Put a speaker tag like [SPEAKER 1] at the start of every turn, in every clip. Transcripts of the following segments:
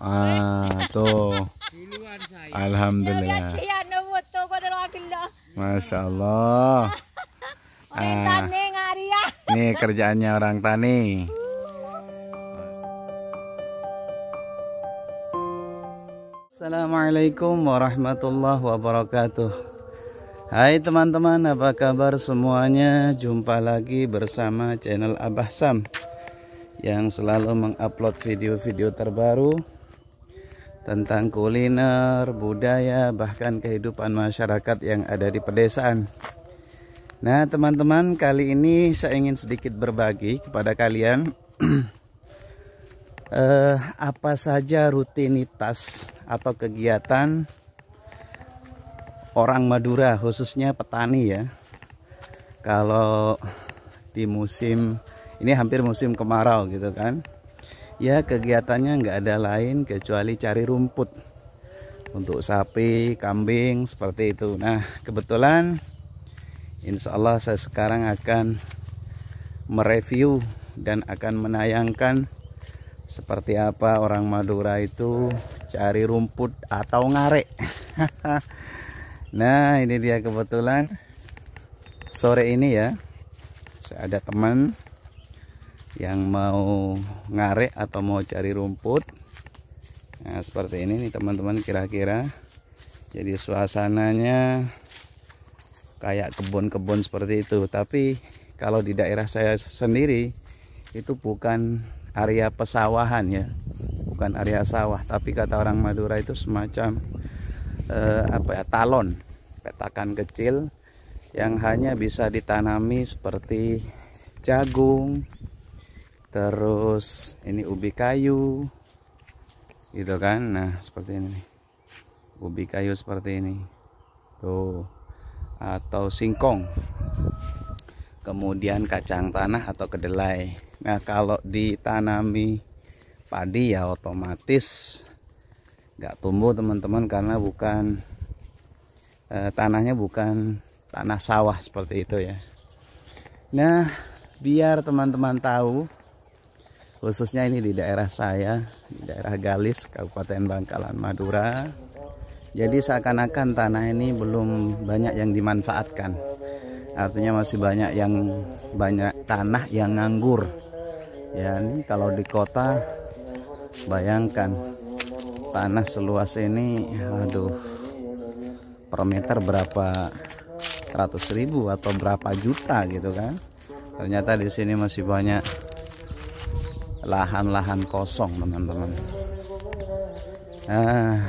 [SPEAKER 1] Ah, tuh. Alhamdulillah. Masya Allah. Ah,
[SPEAKER 2] nih kerjaannya
[SPEAKER 1] orang tani. Assalamualaikum warahmatullahi wabarakatuh. Hai teman-teman, apa kabar semuanya? Jumpa lagi bersama channel Abah Sam yang selalu mengupload video-video terbaru tentang kuliner, budaya, bahkan kehidupan masyarakat yang ada di pedesaan. Nah, teman-teman, kali ini saya ingin sedikit berbagi kepada kalian eh, apa saja rutinitas atau kegiatan orang Madura, khususnya petani ya. Kalau di musim ini hampir musim kemarau gitu kan ya kegiatannya nggak ada lain kecuali cari rumput untuk sapi, kambing seperti itu. Nah kebetulan insya Allah saya sekarang akan mereview dan akan menayangkan seperti apa orang Madura itu cari rumput atau ngarek. nah ini dia kebetulan sore ini ya saya ada teman yang mau ngarek atau mau cari rumput nah seperti ini nih teman-teman kira-kira jadi suasananya kayak kebun-kebun seperti itu tapi kalau di daerah saya sendiri itu bukan area pesawahan ya bukan area sawah tapi kata orang Madura itu semacam eh, apa ya talon petakan kecil yang hanya bisa ditanami seperti jagung terus ini ubi kayu gitu kan nah seperti ini ubi kayu seperti ini tuh atau singkong kemudian kacang tanah atau kedelai nah kalau ditanami padi ya otomatis nggak tumbuh teman-teman karena bukan eh, tanahnya bukan tanah sawah seperti itu ya nah biar teman-teman tahu khususnya ini di daerah saya di daerah Galis Kabupaten Bangkalan Madura jadi seakan-akan tanah ini belum banyak yang dimanfaatkan artinya masih banyak yang banyak tanah yang nganggur ya ini kalau di kota bayangkan tanah seluas ini aduh per meter berapa ratus ribu atau berapa juta gitu kan ternyata di sini masih banyak lahan-lahan kosong teman-teman ah,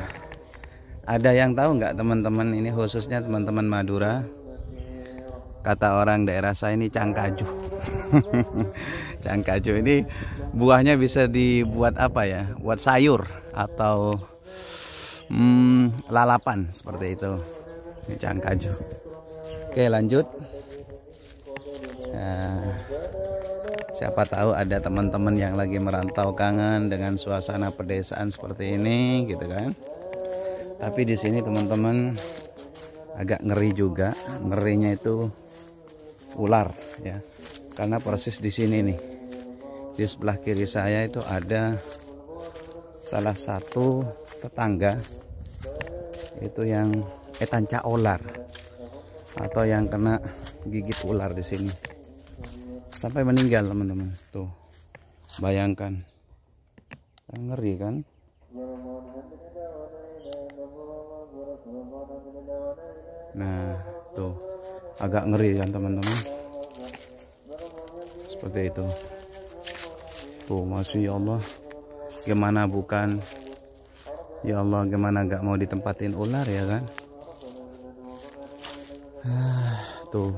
[SPEAKER 1] ada yang tahu nggak teman-teman ini khususnya teman-teman Madura kata orang daerah saya ini cangkaju cangkaju ini buahnya bisa dibuat apa ya buat sayur atau hmm, lalapan seperti itu ini cangkaju oke lanjut nah, Siapa tahu ada teman-teman yang lagi merantau kangen dengan suasana pedesaan seperti ini gitu kan. Tapi di sini teman-teman agak ngeri juga. Ngerinya itu ular ya. Karena persis di sini nih. Di sebelah kiri saya itu ada salah satu tetangga itu yang etanca eh, ular atau yang kena gigit ular di sini sampai meninggal teman-teman tuh bayangkan ngeri kan nah tuh agak ngeri kan teman-teman seperti itu tuh masih ya Allah gimana bukan ya Allah gimana gak mau ditempatin ular ya kan ah, tuh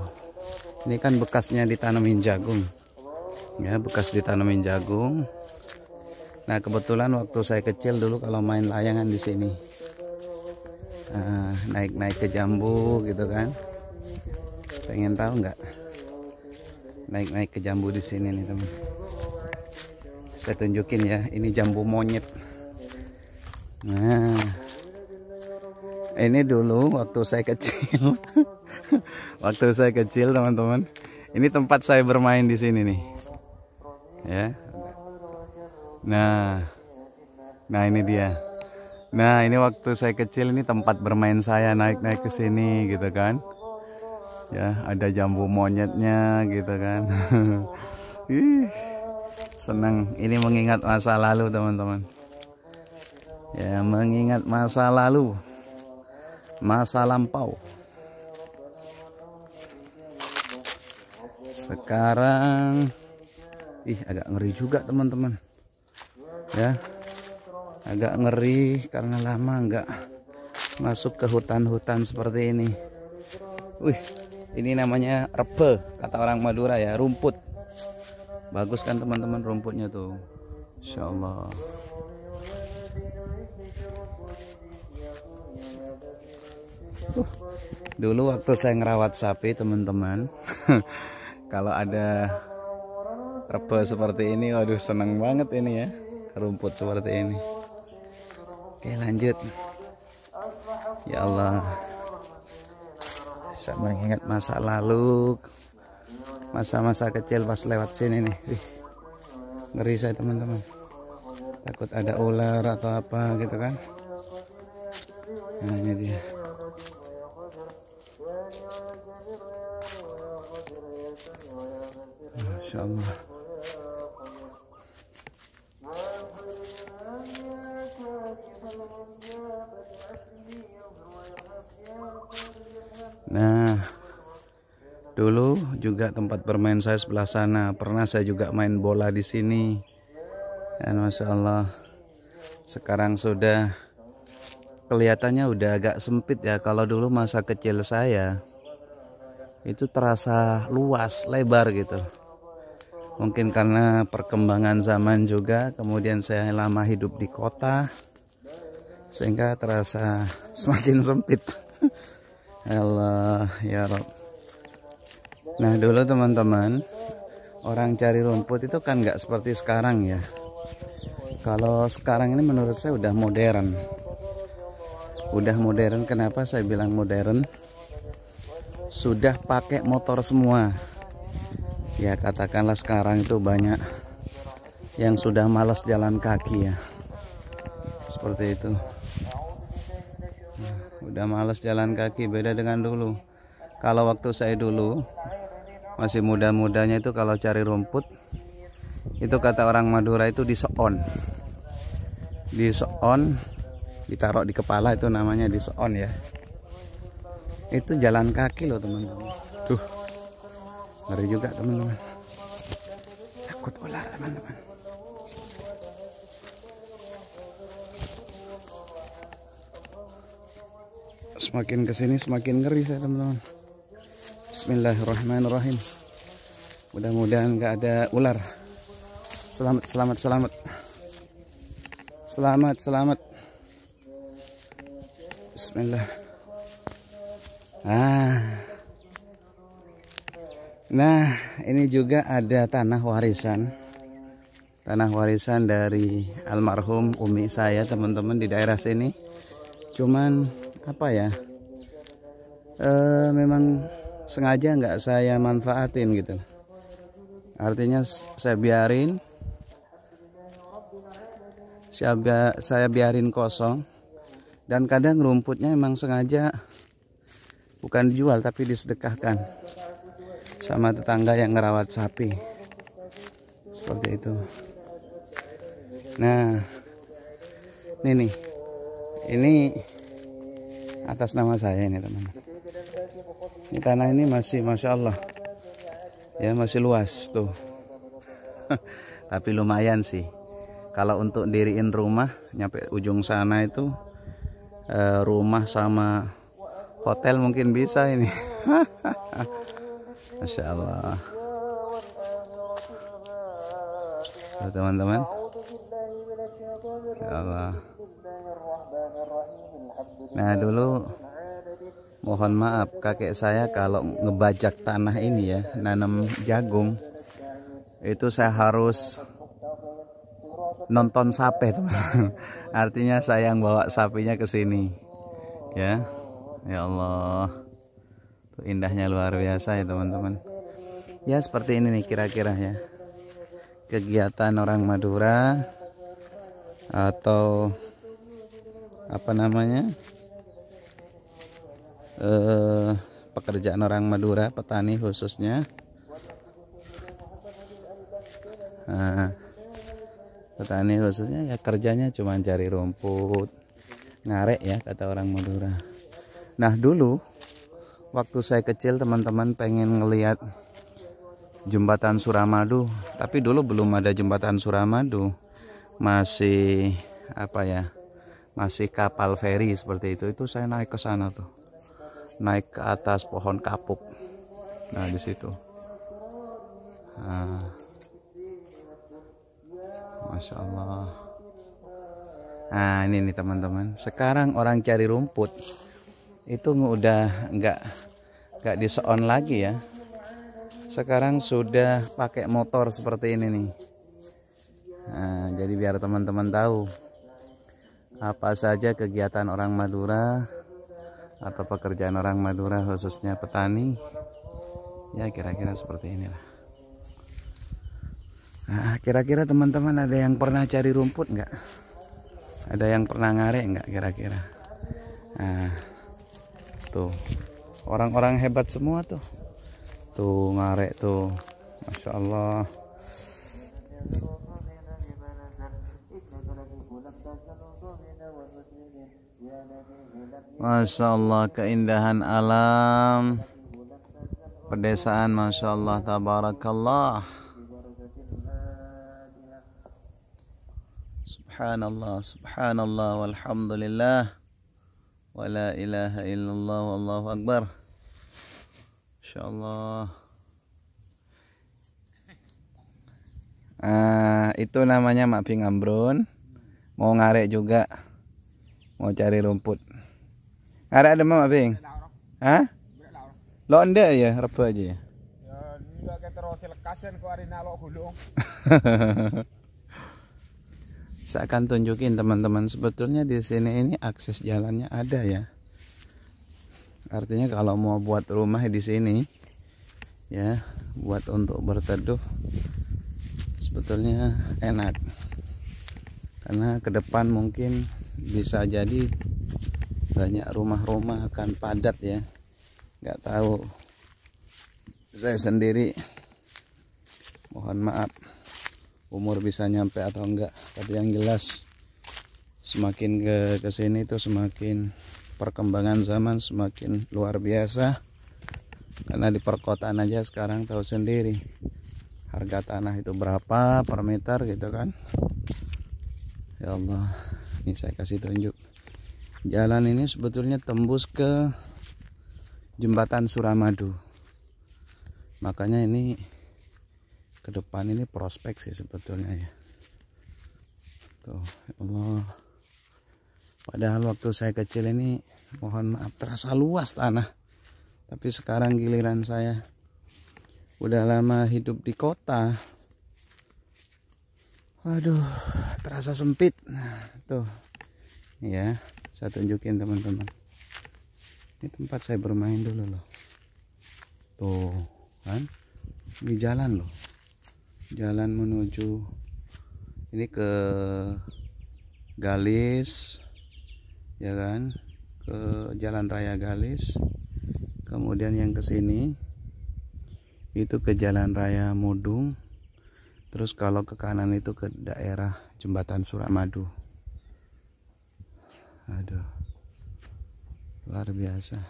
[SPEAKER 1] ini kan bekasnya ditanamin jagung ya bekas ditanamin jagung nah kebetulan waktu saya kecil dulu kalau main layangan di sini eh, naik-naik ke jambu gitu kan pengen tahu nggak naik-naik ke jambu di sini nih teman saya tunjukin ya ini jambu monyet nah ini dulu waktu saya kecil waktu saya kecil teman-teman ini tempat saya bermain di sini nih ya nah nah ini dia nah ini waktu saya kecil ini tempat bermain saya naik-naik ke sini gitu kan ya ada jambu monyetnya gitu kan Ih, senang ini mengingat masa lalu teman-teman ya mengingat masa lalu masa lampau sekarang ih agak ngeri juga teman-teman ya agak ngeri karena lama nggak masuk ke hutan-hutan seperti ini wih ini namanya rebe kata orang Madura ya rumput bagus kan teman-teman rumputnya tuh Insya Allah dulu waktu saya ngerawat sapi teman-teman kalau ada rebe seperti ini waduh seneng banget ini ya rumput seperti ini oke lanjut ya Allah saya mengingat masa lalu masa-masa kecil pas lewat sini nih Wih, ngeri saya teman-teman takut ada ular atau apa gitu kan nah ini dia Allah Nah Dulu juga tempat bermain saya sebelah sana Pernah saya juga main bola di sini Dan ya, Masya Allah Sekarang sudah Kelihatannya udah agak sempit ya Kalau dulu masa kecil saya Itu terasa luas, lebar gitu mungkin karena perkembangan zaman juga kemudian saya lama hidup di kota sehingga terasa semakin sempit Allah ya Rob nah dulu teman-teman orang cari rumput itu kan nggak seperti sekarang ya kalau sekarang ini menurut saya udah modern udah modern kenapa saya bilang modern sudah pakai motor semua ya katakanlah sekarang itu banyak yang sudah malas jalan kaki ya seperti itu udah malas jalan kaki beda dengan dulu kalau waktu saya dulu masih muda-mudanya itu kalau cari rumput itu kata orang Madura itu diseon diseon ditaruh di kepala itu namanya diseon ya itu jalan kaki loh teman-teman ngeri juga teman-teman takut ular teman-teman semakin kesini semakin ngeri saya teman-teman Bismillahirrahmanirrahim mudah-mudahan nggak ada ular selamat selamat selamat selamat selamat Bismillah ah Nah, ini juga ada tanah warisan. Tanah warisan dari almarhum umi saya, teman-teman di daerah sini. Cuman apa ya? E, memang sengaja nggak saya manfaatin gitu. Artinya saya biarin saya, saya biarin kosong dan kadang rumputnya memang sengaja bukan dijual tapi disedekahkan sama tetangga yang ngerawat sapi seperti itu nah ini nih ini atas nama saya ini teman ini tanah ini masih masya Allah ya masih luas tuh tapi lumayan sih kalau untuk diriin rumah nyampe ujung sana itu eh, rumah sama hotel mungkin bisa ini Masya Allah teman-teman Ya Allah Nah dulu mohon maaf kakek saya kalau ngebajak tanah ini ya nanam jagung itu saya harus nonton sapi teman artinya saya yang bawa sapinya ke sini ya ya Allah indahnya luar biasa ya teman-teman ya seperti ini nih kira-kira ya kegiatan orang Madura atau apa namanya eh, pekerjaan orang Madura petani khususnya nah, petani khususnya ya kerjanya cuma cari rumput ngarek ya kata orang Madura nah dulu waktu saya kecil teman-teman pengen ngelihat jembatan Suramadu tapi dulu belum ada jembatan Suramadu masih apa ya masih kapal feri seperti itu itu saya naik ke sana tuh naik ke atas pohon kapuk nah di situ nah, masya Allah nah ini nih teman-teman sekarang orang cari rumput itu udah nggak gak diseon lagi ya sekarang sudah pakai motor seperti ini nih nah, jadi biar teman-teman tahu apa saja kegiatan orang Madura atau pekerjaan orang Madura khususnya petani ya kira-kira seperti inilah Nah, kira-kira teman-teman ada yang pernah cari rumput nggak? Ada yang pernah ngarek nggak kira-kira? Nah, tuh orang-orang hebat semua tuh tuh ngarek tuh Masya Allah Masya Allah keindahan alam pedesaan Masya Allah tabarakallah Subhanallah Subhanallah walhamdulillah wala ilaha illallah wallahu akbar insyaallah uh, itu namanya Ping Ambrun mau ngarek juga mau cari rumput ngarek ada Mak Ping Hah? Lo Londe ya, repot aja ya. Saya akan tunjukin teman-teman sebetulnya di sini ini akses jalannya ada ya artinya kalau mau buat rumah di sini ya buat untuk berteduh sebetulnya enak karena ke depan mungkin bisa jadi banyak rumah-rumah akan padat ya nggak tahu saya sendiri mohon maaf umur bisa nyampe atau enggak tapi yang jelas semakin ke kesini itu semakin perkembangan zaman semakin luar biasa karena di perkotaan aja sekarang tahu sendiri harga tanah itu berapa per meter gitu kan ya Allah ini saya kasih tunjuk jalan ini sebetulnya tembus ke jembatan Suramadu makanya ini ke depan ini prospek sih sebetulnya ya tuh ya Allah Padahal waktu saya kecil ini mohon maaf terasa luas tanah. Tapi sekarang giliran saya udah lama hidup di kota. Waduh, terasa sempit. Nah, tuh. Ya, saya tunjukin teman-teman. Ini tempat saya bermain dulu loh. Tuh, kan? Ini jalan loh. Jalan menuju ini ke Galis ya kan ke jalan raya Galis kemudian yang ke sini itu ke jalan raya Mudung terus kalau ke kanan itu ke daerah jembatan Suramadu aduh luar biasa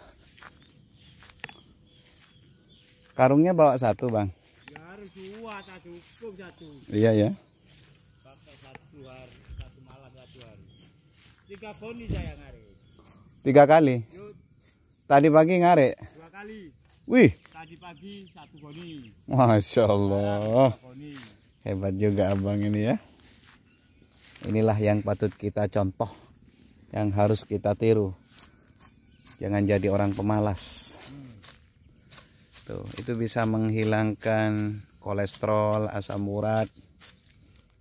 [SPEAKER 1] karungnya bawa satu bang ya, harus
[SPEAKER 2] dua satu satu iya ya Tiga poni saya ngarik.
[SPEAKER 1] Tiga kali? Tadi pagi ngarik? Dua kali. Wih. Tadi pagi satu poni. Masya Allah. Hebat juga abang ini ya. Inilah yang patut kita contoh. Yang harus kita tiru. Jangan jadi orang pemalas. Tuh, itu bisa menghilangkan kolesterol, asam urat.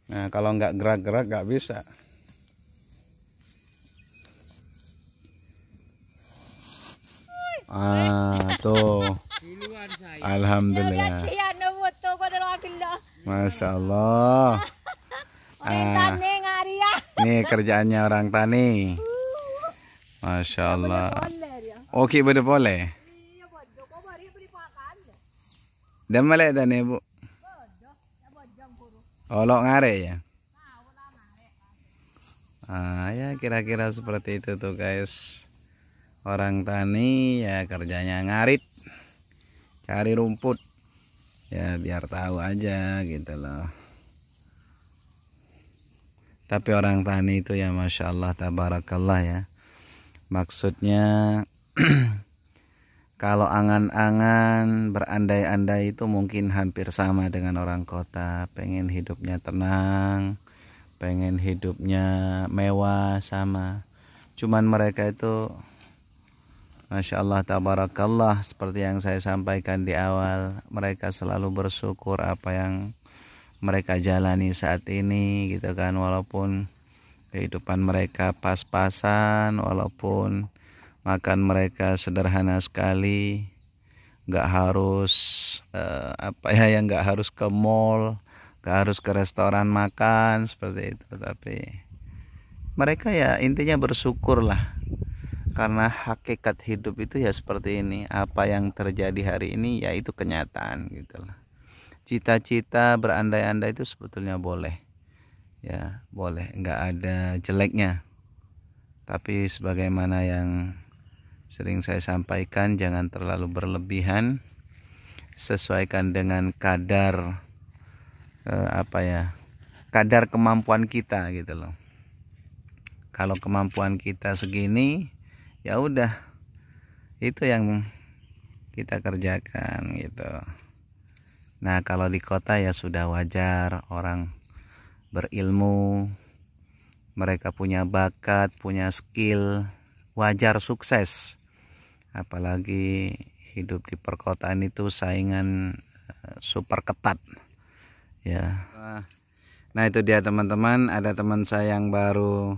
[SPEAKER 1] Nah, kalau nggak gerak-gerak nggak bisa. Ah, tuh. Alhamdulillah. Masya Allah. Ah, ini kerjaannya orang tani. Masya Allah. Oke, boleh boleh. Dan malah tani bu. Olok ngare ya. Ah, ya kira-kira seperti itu tuh guys orang tani ya kerjanya ngarit cari rumput ya biar tahu aja gitu loh tapi orang tani itu ya Masya Allah tabarakallah ya maksudnya kalau angan-angan berandai-andai itu mungkin hampir sama dengan orang kota pengen hidupnya tenang pengen hidupnya mewah sama cuman mereka itu Masya Allah tabarakallah seperti yang saya sampaikan di awal mereka selalu bersyukur apa yang mereka jalani saat ini gitu kan walaupun kehidupan mereka pas-pasan walaupun makan mereka sederhana sekali nggak harus eh, apa ya yang nggak harus ke mall nggak harus ke restoran makan seperti itu tapi mereka ya intinya bersyukur lah karena hakikat hidup itu ya seperti ini apa yang terjadi hari ini yaitu kenyataan gitulah. cita-cita berandai-andai itu sebetulnya boleh ya boleh nggak ada jeleknya tapi sebagaimana yang sering saya sampaikan jangan terlalu berlebihan sesuaikan dengan kadar eh, apa ya kadar kemampuan kita gitu loh kalau kemampuan kita segini ya udah itu yang kita kerjakan gitu nah kalau di kota ya sudah wajar orang berilmu mereka punya bakat punya skill wajar sukses apalagi hidup di perkotaan itu saingan eh, super ketat ya nah itu dia teman-teman ada teman saya yang baru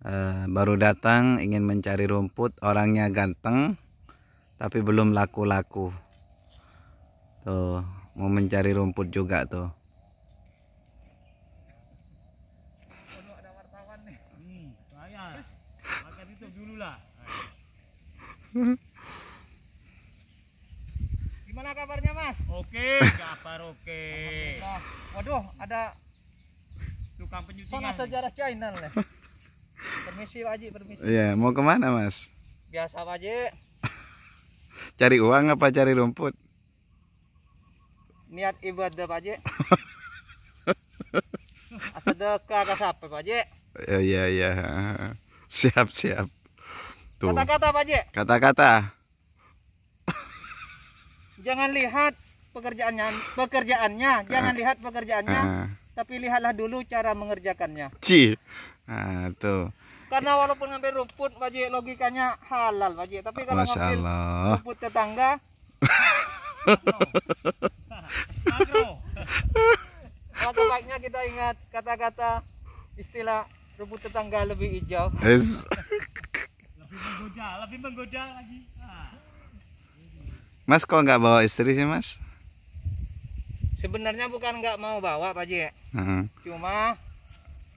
[SPEAKER 1] Eh, baru datang ingin mencari rumput orangnya ganteng tapi belum laku-laku tuh mau mencari rumput juga tuh
[SPEAKER 2] Gimana kabarnya Mas? Oke, kabar oke. Waduh, ada tukang penyusingan. Sana sejarah China lah. Permisi Pak Haji, permisi.
[SPEAKER 1] Iya, mau kemana Mas?
[SPEAKER 2] Biasa Pak Haji.
[SPEAKER 1] cari uang apa cari rumput?
[SPEAKER 2] Niat ibadah Pak Haji. Sedekah ke siapa Pak Haji?
[SPEAKER 1] Iya, iya, iya. Siap, siap. Kata-kata Pak Haji. Kata-kata.
[SPEAKER 2] Jangan lihat pekerjaannya, pekerjaannya. Jangan uh, lihat pekerjaannya. Uh. Tapi lihatlah dulu cara mengerjakannya.
[SPEAKER 1] Cih. Nah, tuh.
[SPEAKER 2] Karena walaupun ngambil rumput, wajib logikanya halal, wajib Tapi kalau Masya ngambil Allah. rumput tetangga kata baiknya kita ingat kata-kata istilah rumput tetangga lebih hijau. Yes. lebih menggoda, lebih menggoda lagi. Ah.
[SPEAKER 1] Mas kok nggak bawa istri sih mas?
[SPEAKER 2] Sebenarnya bukan nggak mau bawa Pak Ji. Uh -huh. Hmm. Cuma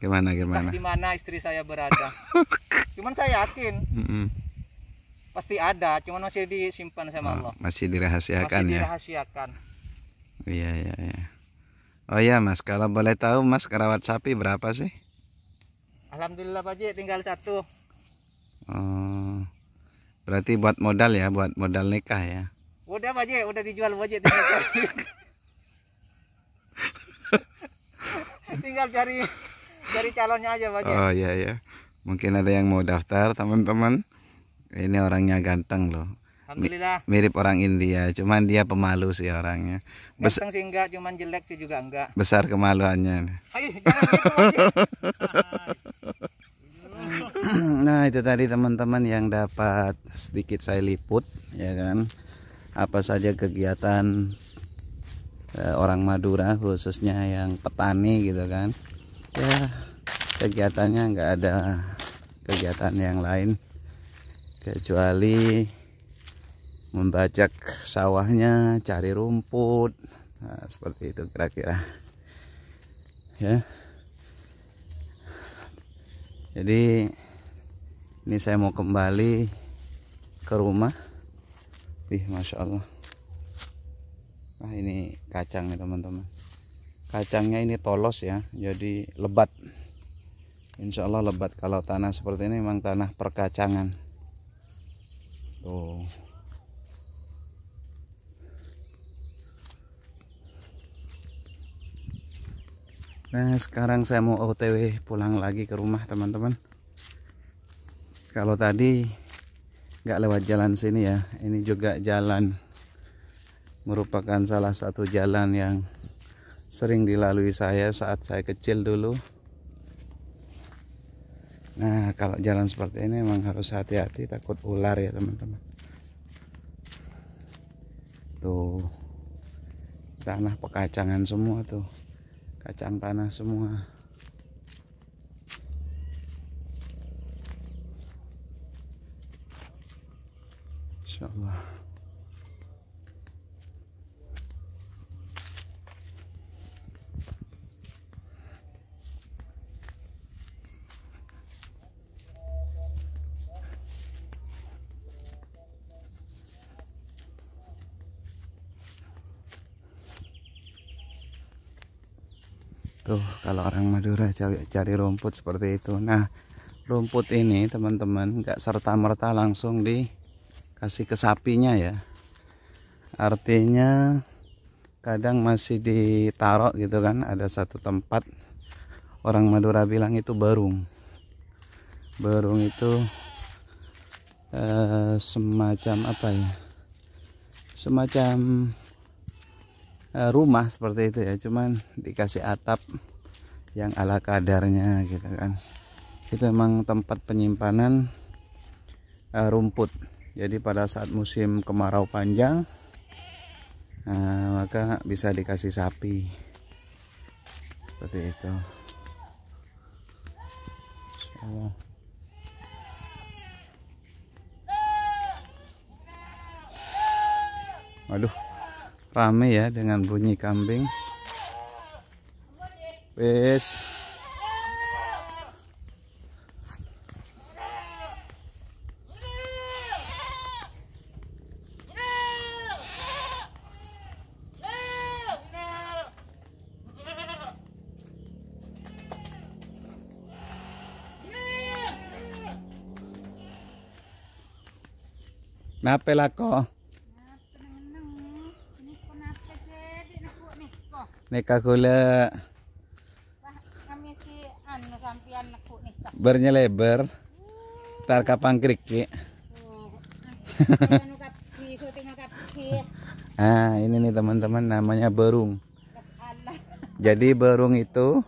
[SPEAKER 1] Gimana gimana? Di
[SPEAKER 2] mana istri saya berada? cuman saya yakin. Mm -hmm. Pasti ada, cuman masih disimpan sama oh, Allah.
[SPEAKER 1] Masih dirahasiakan masih ya.
[SPEAKER 2] dirahasiakan.
[SPEAKER 1] Iya iya iya. Oh iya Mas, kalau boleh tahu Mas kerawat sapi berapa sih?
[SPEAKER 2] Alhamdulillah Pak Ji, tinggal satu.
[SPEAKER 1] Oh. Berarti buat modal ya, buat modal nikah ya.
[SPEAKER 2] Udah Pak Ji, udah dijual Pak Ji tinggal cari dari calonnya aja pak ya? Oh
[SPEAKER 1] iya iya. Mungkin ada yang mau daftar teman-teman. Ini orangnya ganteng loh. Alhamdulillah. Mirip orang India, cuman dia pemalu sih orangnya.
[SPEAKER 2] Bes ganteng sih enggak, cuman jelek sih juga enggak. Besar kemaluannya. Ayuh, gitu,
[SPEAKER 1] nah itu tadi teman-teman yang dapat sedikit saya liput ya kan apa saja kegiatan eh, orang Madura khususnya yang petani gitu kan ya kegiatannya nggak ada kegiatan yang lain kecuali membajak sawahnya cari rumput nah, seperti itu kira-kira ya jadi ini saya mau kembali ke rumah Wih Masya Allah nah ini kacang nih teman-teman kacangnya ini tolos ya jadi lebat Insya Allah lebat kalau tanah seperti ini memang tanah perkacangan tuh nah sekarang saya mau otw pulang lagi ke rumah teman-teman kalau tadi nggak lewat jalan sini ya ini juga jalan merupakan salah satu jalan yang sering dilalui saya saat saya kecil dulu nah kalau jalan seperti ini memang harus hati-hati takut ular ya teman-teman tuh tanah pekacangan semua tuh kacang tanah semua insyaallah Tuh, kalau orang Madura cari, cari rumput seperti itu. Nah, rumput ini teman-teman nggak serta-merta langsung dikasih ke sapinya ya. Artinya kadang masih ditaruh gitu kan, ada satu tempat orang Madura bilang itu barung. Barung itu eh, semacam apa ya? Semacam Eh, rumah seperti itu ya cuman dikasih atap yang ala kadarnya gitu kan itu memang tempat penyimpanan uh, rumput jadi pada saat musim kemarau panjang uh, maka bisa dikasih sapi seperti itu so. Aduh, rame ya dengan bunyi kambing wes Napa lah nikah kula bernya lebar tar kapang kriki ah ini nih teman-teman namanya berung jadi berung itu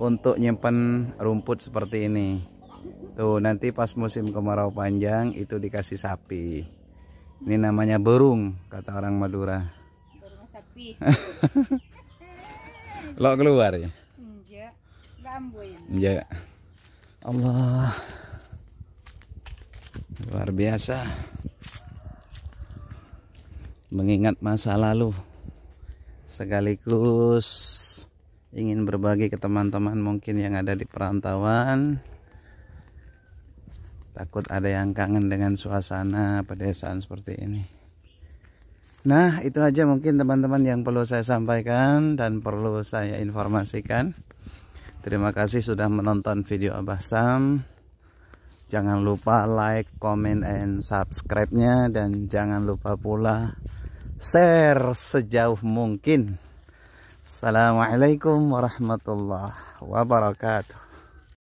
[SPEAKER 1] untuk nyimpan rumput seperti ini tuh nanti pas musim kemarau panjang itu dikasih sapi ini namanya berung kata orang Madura berung sapi Lo keluar ya? Iya. Iya. Allah. Luar biasa. Mengingat masa lalu. Sekaligus ingin berbagi ke teman-teman mungkin yang ada di perantauan. Takut ada yang kangen dengan suasana pedesaan seperti ini. Nah, itu aja mungkin teman-teman yang perlu saya sampaikan dan perlu saya informasikan. Terima kasih sudah menonton video Abah Sam. Jangan lupa like, comment, and subscribe-nya. Dan jangan lupa pula share sejauh mungkin. Assalamualaikum warahmatullahi wabarakatuh.